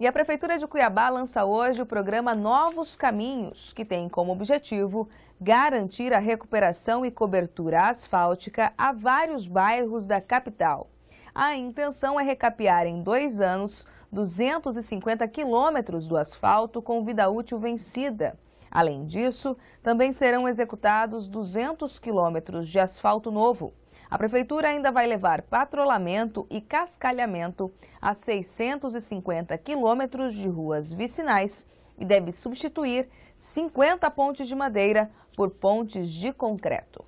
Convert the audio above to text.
E a Prefeitura de Cuiabá lança hoje o programa Novos Caminhos, que tem como objetivo garantir a recuperação e cobertura asfáltica a vários bairros da capital. A intenção é recapear em dois anos 250 quilômetros do asfalto com vida útil vencida. Além disso, também serão executados 200 quilômetros de asfalto novo. A Prefeitura ainda vai levar patrulhamento e cascalhamento a 650 quilômetros de ruas vicinais e deve substituir 50 pontes de madeira por pontes de concreto.